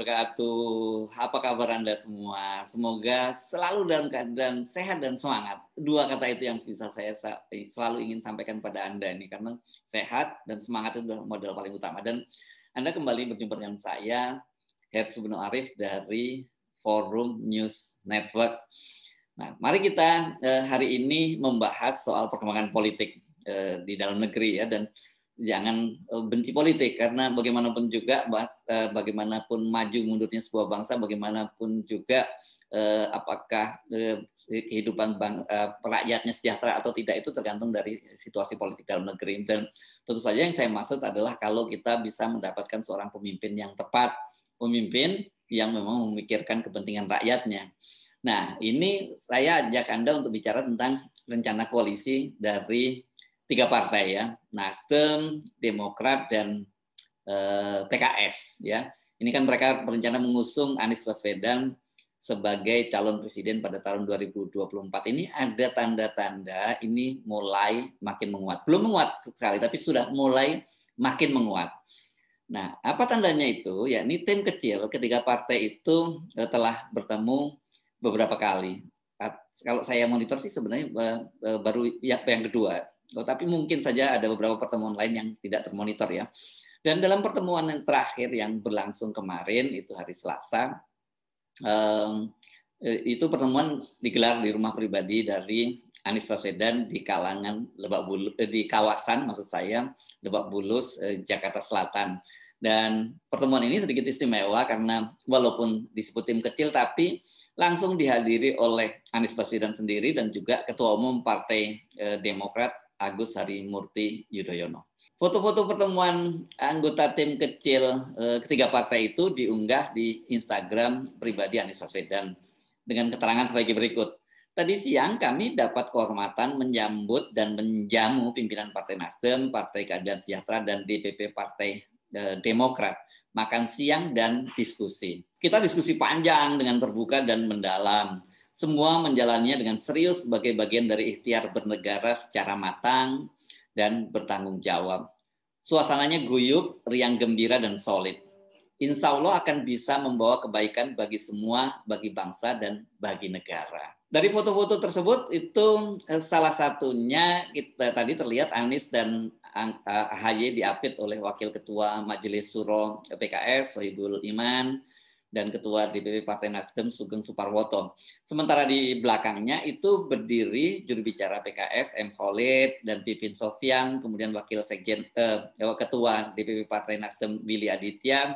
wabarakatuh. Apa kabar Anda semua? Semoga selalu dalam keadaan sehat dan semangat. Dua kata itu yang bisa saya selalu ingin sampaikan pada Anda ini karena sehat dan semangat itu adalah modal paling utama dan Anda kembali berjumpa dengan saya Head Subno Arif dari Forum News Network. Nah, mari kita eh, hari ini membahas soal perkembangan politik eh, di dalam negeri ya dan jangan eh, benci politik karena bagaimanapun juga eh, bagaimanapun maju mundurnya sebuah bangsa bagaimanapun juga eh, apakah kehidupan bang, rakyatnya sejahtera atau tidak itu tergantung dari situasi politik dalam negeri dan tentu saja yang saya maksud adalah kalau kita bisa mendapatkan seorang pemimpin yang tepat pemimpin yang memang memikirkan kepentingan rakyatnya nah ini saya ajak anda untuk bicara tentang rencana koalisi dari tiga partai ya, Nasdem, Demokrat dan eh, PKS ya. Ini kan mereka berencana mengusung Anies Baswedan sebagai calon presiden pada tahun 2024 ini ada tanda-tanda ini mulai makin menguat. Belum menguat sekali tapi sudah mulai makin menguat. Nah, apa tandanya itu? Ya ini tim kecil ketiga partai itu eh, telah bertemu beberapa kali. Kalau saya monitor sih sebenarnya eh, eh, baru ya, yang kedua tetapi oh, mungkin saja ada beberapa pertemuan lain yang tidak termonitor ya. Dan dalam pertemuan yang terakhir yang berlangsung kemarin itu hari Selasa, eh, itu pertemuan digelar di rumah pribadi dari Anies Baswedan di kalangan Lebak Bulus eh, di kawasan maksud saya Lebak Bulus eh, Jakarta Selatan. Dan pertemuan ini sedikit istimewa karena walaupun disebut tim kecil tapi langsung dihadiri oleh Anies Baswedan sendiri dan juga Ketua Umum Partai Demokrat Agus Harimurti Yudhoyono. Foto-foto pertemuan anggota tim kecil eh, ketiga partai itu diunggah di Instagram pribadi Anies Baswedan dengan keterangan sebagai berikut. Tadi siang kami dapat kehormatan menyambut dan menjamu pimpinan Partai Nasdem, Partai Keadilan Sejahtera, dan DPP Partai eh, Demokrat makan siang dan diskusi. Kita diskusi panjang dengan terbuka dan mendalam semua menjalannya dengan serius sebagai bagian dari ikhtiar bernegara secara matang dan bertanggung jawab. Suasananya guyup, riang gembira, dan solid. Insya Allah akan bisa membawa kebaikan bagi semua, bagi bangsa, dan bagi negara. Dari foto-foto tersebut, itu eh, salah satunya kita tadi terlihat Anies dan eh, AHY diapit oleh Wakil Ketua Majelis Suro PKS, Sohibul Iman, dan Ketua DPP Partai Nasdem Sugeng Suparwoto. Sementara di belakangnya itu berdiri juru bicara PKS M Khalid dan Pipin Sofian, kemudian Wakil Sekjen eh, eh Ketua DPP Partai Nasdem Willy Aditya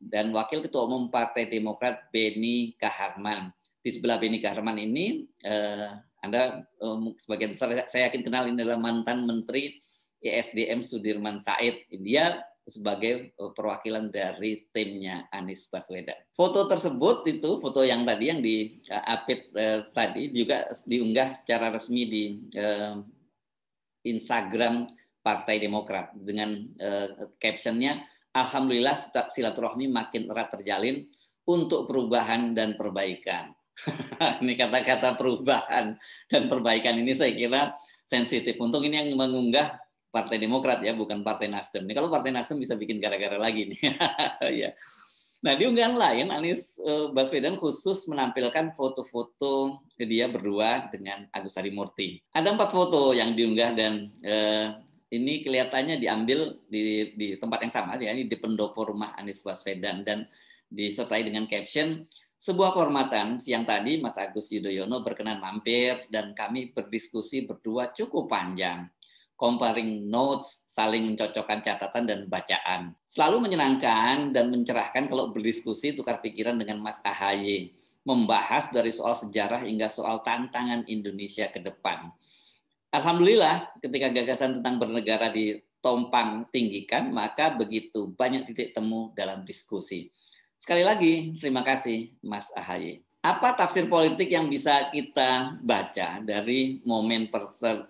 dan Wakil Ketua Umum Partai Demokrat Beni Kaharman. Di sebelah Beni Kaharman ini eh, Anda eh, sebagian besar saya yakin kenal ini adalah mantan Menteri ESDM Sudirman Said. Dia sebagai eh, perwakilan dari timnya Anies Baswedan. Foto tersebut itu foto yang tadi yang di uh, tadi juga diunggah secara resmi di uh, Instagram Partai Demokrat dengan uh, captionnya Alhamdulillah silaturahmi makin erat terjalin untuk perubahan dan perbaikan. ini kata-kata perubahan dan perbaikan ini saya kira sensitif. untuk ini yang mengunggah Partai Demokrat ya, bukan Partai Nasdem. Ini kalau Partai Nasdem bisa bikin gara-gara lagi nih. ya. Nah, di unggahan lain Anies eh, Baswedan khusus menampilkan foto-foto dia berdua dengan Agus Harimurti. Ada empat foto yang diunggah dan eh, ini kelihatannya diambil di, di tempat yang sama, ya, ini di pendopo rumah Anies Baswedan dan disertai dengan caption sebuah kehormatan siang tadi Mas Agus Yudhoyono berkenan mampir dan kami berdiskusi berdua cukup panjang comparing notes, saling mencocokkan catatan dan bacaan. Selalu menyenangkan dan mencerahkan kalau berdiskusi tukar pikiran dengan Mas Ahy membahas dari soal sejarah hingga soal tantangan Indonesia ke depan. Alhamdulillah ketika gagasan tentang bernegara ditompang tinggikan, maka begitu banyak titik temu dalam diskusi. Sekali lagi, terima kasih Mas Ahaye apa tafsir politik yang bisa kita baca dari momen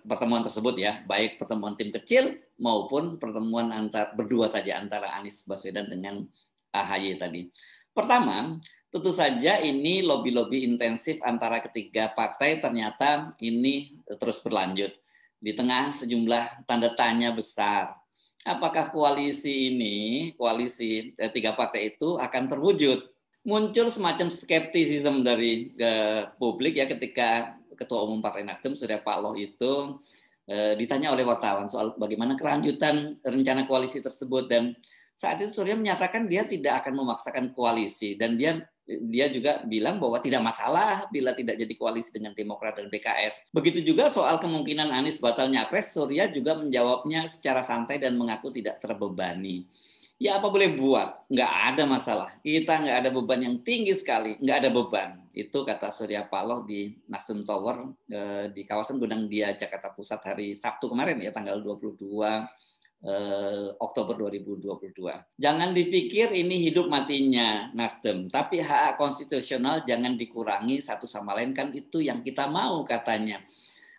pertemuan tersebut ya, baik pertemuan tim kecil maupun pertemuan antar berdua saja antara Anies Baswedan dengan AHY tadi. Pertama, tentu saja ini lobby-lobby intensif antara ketiga partai ternyata ini terus berlanjut di tengah sejumlah tanda tanya besar. Apakah koalisi ini, koalisi eh, tiga partai itu akan terwujud? muncul semacam skeptisisme dari uh, publik ya ketika Ketua Umum Partai Nasdem surya Pak Loh itu uh, ditanya oleh wartawan soal bagaimana kelanjutan rencana koalisi tersebut dan saat itu Surya menyatakan dia tidak akan memaksakan koalisi dan dia dia juga bilang bahwa tidak masalah bila tidak jadi koalisi dengan Demokrat dan PKS. Begitu juga soal kemungkinan Anies batal nyapres, Surya juga menjawabnya secara santai dan mengaku tidak terbebani ya apa boleh buat, nggak ada masalah. Kita nggak ada beban yang tinggi sekali, nggak ada beban. Itu kata Surya Paloh di Nasdem Tower eh, di kawasan Gunung Dia, Jakarta Pusat hari Sabtu kemarin ya tanggal 22 eh, Oktober 2022. Jangan dipikir ini hidup matinya Nasdem, tapi hak konstitusional jangan dikurangi satu sama lain kan itu yang kita mau katanya.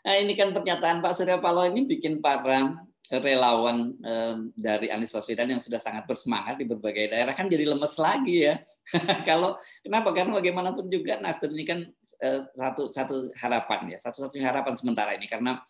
Nah, ini kan pernyataan Pak Surya Paloh ini bikin para relawan um, dari Anies Baswedan yang sudah sangat bersemangat di berbagai daerah kan jadi lemes lagi ya. Kalau kenapa? Karena bagaimanapun juga Nasdem ini kan uh, satu satu harapan ya, satu-satunya harapan sementara ini karena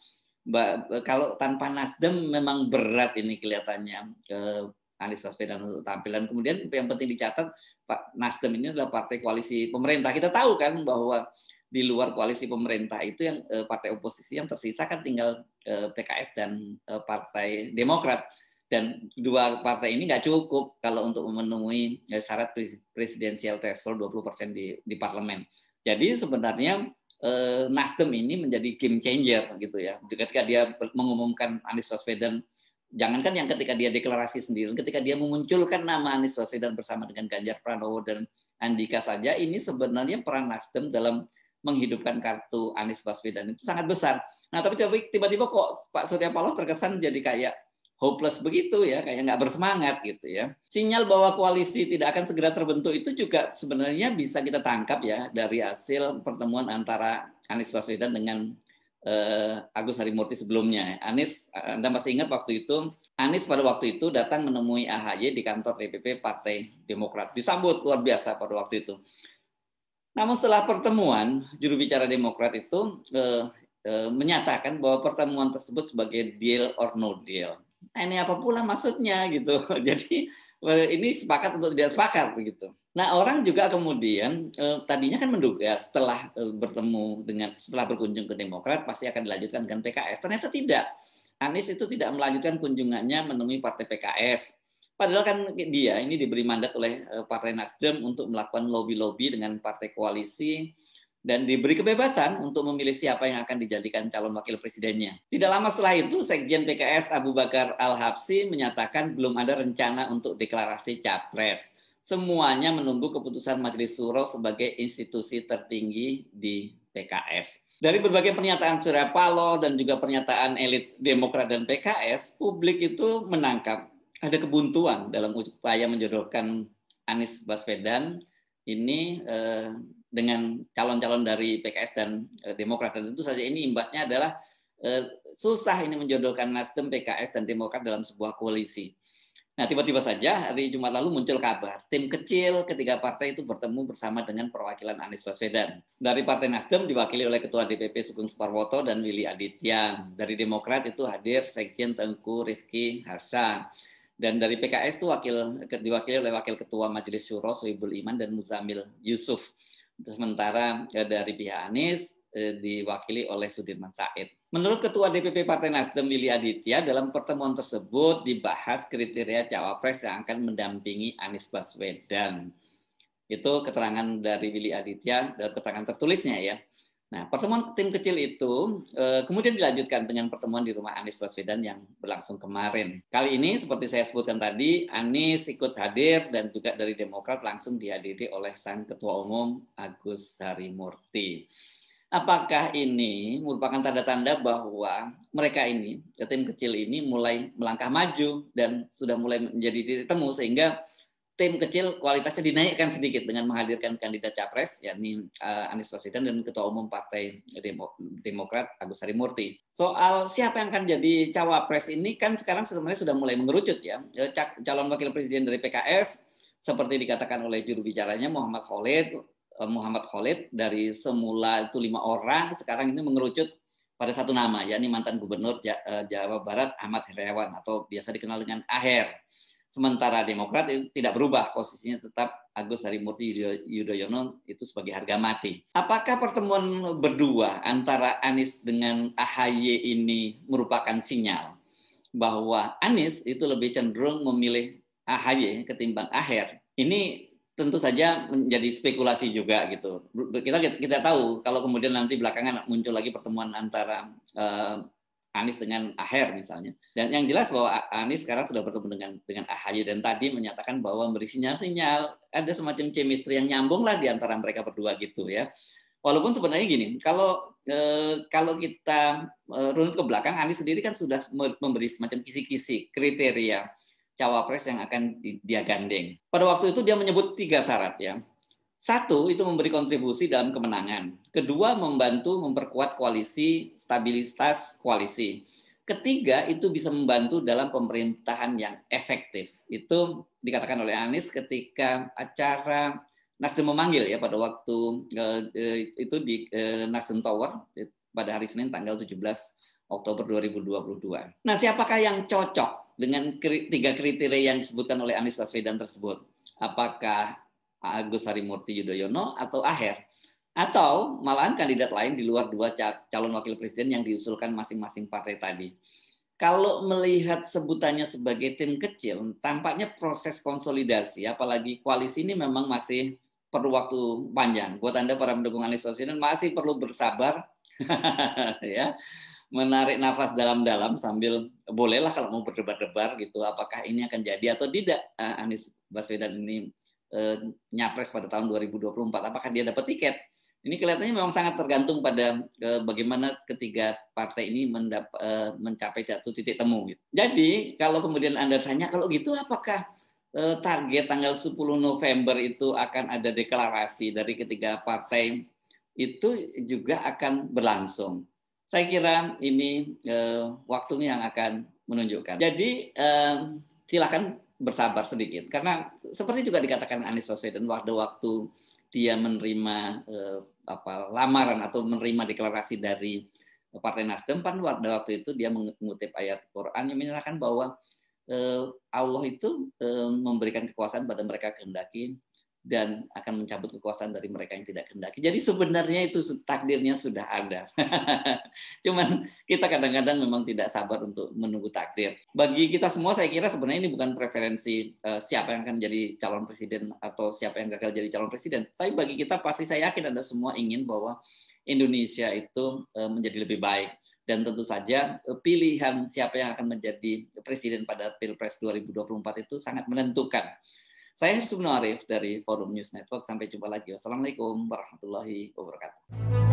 Mbak, kalau tanpa Nasdem memang berat ini kelihatannya uh, Anies Baswedan untuk tampilan. Kemudian yang penting dicatat Pak Nasdem ini adalah partai koalisi pemerintah. Kita tahu kan bahwa di luar koalisi pemerintah itu yang eh, partai oposisi yang tersisa kan tinggal eh, PKS dan eh, Partai Demokrat dan dua partai ini nggak cukup kalau untuk memenuhi eh, syarat presidensial threshold 20% di di parlemen. Jadi sebenarnya eh, Nasdem ini menjadi game changer gitu ya. Ketika dia mengumumkan Anies Baswedan jangankan yang ketika dia deklarasi sendiri, ketika dia memunculkan nama Anies Baswedan bersama dengan Ganjar Pranowo dan Andika saja, ini sebenarnya peran Nasdem dalam menghidupkan kartu Anies Baswedan itu sangat besar. Nah, tapi tiba-tiba kok Pak Surya Paloh terkesan jadi kayak hopeless begitu ya, kayak nggak bersemangat gitu ya. Sinyal bahwa koalisi tidak akan segera terbentuk itu juga sebenarnya bisa kita tangkap ya dari hasil pertemuan antara Anies Baswedan dengan eh, Agus Harimurti sebelumnya. Anies, Anda masih ingat waktu itu, Anies pada waktu itu datang menemui AHY di kantor DPP Partai Demokrat. Disambut luar biasa pada waktu itu. Namun setelah pertemuan, juru bicara Demokrat itu eh, eh, menyatakan bahwa pertemuan tersebut sebagai deal or no deal. Nah, ini apa pula maksudnya gitu. Jadi eh, ini sepakat untuk tidak sepakat begitu. Nah orang juga kemudian eh, tadinya kan menduga setelah eh, bertemu dengan setelah berkunjung ke Demokrat pasti akan dilanjutkan dengan PKS. Ternyata tidak. Anies itu tidak melanjutkan kunjungannya menemui partai PKS. Padahal kan dia ini diberi mandat oleh eh, Partai Nasdem untuk melakukan lobby-lobby dengan partai koalisi dan diberi kebebasan untuk memilih siapa yang akan dijadikan calon wakil presidennya. Tidak lama setelah itu, Sekjen PKS Abu Bakar Al-Habsi menyatakan belum ada rencana untuk deklarasi capres. Semuanya menunggu keputusan Majelis Suro sebagai institusi tertinggi di PKS. Dari berbagai pernyataan Surya Paloh dan juga pernyataan elit Demokrat dan PKS, publik itu menangkap ada kebuntuan dalam upaya menjodohkan Anies Baswedan ini eh, dengan calon-calon dari PKS dan eh, Demokrat dan tentu saja ini imbasnya adalah eh, susah ini menjodohkan Nasdem, PKS dan Demokrat dalam sebuah koalisi. Nah, tiba-tiba saja hari Jumat lalu muncul kabar tim kecil ketiga partai itu bertemu bersama dengan perwakilan Anies Baswedan. Dari Partai Nasdem diwakili oleh Ketua DPP Sugeng Suparwoto dan Willy Aditya. Dari Demokrat itu hadir Sekjen Tengku Rifki Hasan dan dari PKS itu wakil diwakili oleh wakil ketua Majelis Syuro Sohibul Iman dan Muzamil Yusuf. Sementara e, dari pihak Anies e, diwakili oleh Sudirman Said. Menurut Ketua DPP Partai Nasdem Willy Aditya, dalam pertemuan tersebut dibahas kriteria cawapres yang akan mendampingi Anies Baswedan. Itu keterangan dari Willy Aditya dalam keterangan tertulisnya ya. Nah, pertemuan tim kecil itu eh, kemudian dilanjutkan dengan pertemuan di rumah Anies Baswedan yang berlangsung kemarin. Kali ini seperti saya sebutkan tadi, Anies ikut hadir dan juga dari Demokrat langsung dihadiri oleh sang ketua umum Agus Harimurti. Apakah ini merupakan tanda-tanda bahwa mereka ini, tim kecil ini mulai melangkah maju dan sudah mulai menjadi titik temu sehingga tim kecil kualitasnya dinaikkan sedikit dengan menghadirkan kandidat capres yakni eh, Anies Baswedan dan Ketua Umum Partai Demo Demokrat Agus Harimurti. Soal siapa yang akan jadi cawapres ini kan sekarang sebenarnya sudah mulai mengerucut ya. Eh, calon wakil presiden dari PKS seperti dikatakan oleh juru bicaranya Muhammad Khalid eh, Muhammad Khalid dari semula itu lima orang sekarang ini mengerucut pada satu nama yakni mantan gubernur Jawa Barat Ahmad Heriawan atau biasa dikenal dengan Aher. Sementara Demokrat itu tidak berubah posisinya tetap Agus Harimurti Yudhoyono itu sebagai harga mati. Apakah pertemuan berdua antara Anies dengan AHY ini merupakan sinyal bahwa Anies itu lebih cenderung memilih AHY ketimbang Aher? Ini tentu saja menjadi spekulasi juga gitu. Kita kita tahu kalau kemudian nanti belakangan muncul lagi pertemuan antara eh, Anies dengan Aher misalnya. Dan yang jelas bahwa Anies sekarang sudah bertemu dengan dengan AHY dan tadi menyatakan bahwa memberi sinyal-sinyal ada semacam chemistry yang nyambung lah di antara mereka berdua gitu ya. Walaupun sebenarnya gini, kalau e, kalau kita e, runut ke belakang, Anies sendiri kan sudah memberi semacam kisi-kisi kriteria cawapres yang akan dia gandeng. Pada waktu itu dia menyebut tiga syarat ya. Satu, itu memberi kontribusi dalam kemenangan. Kedua, membantu memperkuat koalisi, stabilitas koalisi. Ketiga, itu bisa membantu dalam pemerintahan yang efektif. Itu dikatakan oleh Anies ketika acara Nasdem memanggil ya pada waktu eh, eh, itu di eh, Nasdem Tower pada hari Senin tanggal 17 Oktober 2022. Nah, siapakah yang cocok dengan tiga kriteria yang disebutkan oleh Anies Baswedan tersebut? Apakah Agus Harimurti Yudhoyono atau Aher atau malahan kandidat lain di luar dua calon wakil presiden yang diusulkan masing-masing partai tadi. Kalau melihat sebutannya sebagai tim kecil, tampaknya proses konsolidasi, apalagi koalisi ini memang masih perlu waktu panjang. Buat Anda para pendukung Anies Baswedan masih perlu bersabar ya menarik nafas dalam-dalam sambil bolehlah kalau mau berdebar-debar gitu apakah ini akan jadi atau tidak eh, Anies Baswedan ini Eh, nyapres pada tahun 2024. Apakah dia dapat tiket? Ini kelihatannya memang sangat tergantung pada eh, bagaimana ketiga partai ini mendap, eh, mencapai satu titik temu. Gitu. Jadi kalau kemudian Anda tanya, kalau gitu apakah target tanggal 10 November itu akan ada deklarasi dari ketiga partai itu juga akan berlangsung. Saya kira ini waktunya yang akan menunjukkan. Jadi silakan bersabar sedikit karena seperti juga dikatakan Anies Baswedan waktu waktu dia menerima eh, apa lamaran atau menerima deklarasi dari Partai Nasdem pan, pada waktu itu dia mengutip ayat Quran yang menyatakan bahwa eh, Allah itu eh, memberikan kekuasaan pada mereka kehendaki dan akan mencabut kekuasaan dari mereka yang tidak kehendaki. Jadi sebenarnya itu takdirnya sudah ada. Cuman kita kadang-kadang memang tidak sabar untuk menunggu takdir. Bagi kita semua saya kira sebenarnya ini bukan preferensi uh, siapa yang akan jadi calon presiden atau siapa yang gagal jadi calon presiden. Tapi bagi kita pasti saya yakin Anda semua ingin bahwa Indonesia itu uh, menjadi lebih baik dan tentu saja eh, pilihan siapa yang akan menjadi presiden pada Pilpres 2024 itu sangat menentukan saya Hersubno Arief dari Forum News Network. Sampai jumpa lagi. Wassalamualaikum warahmatullahi wabarakatuh.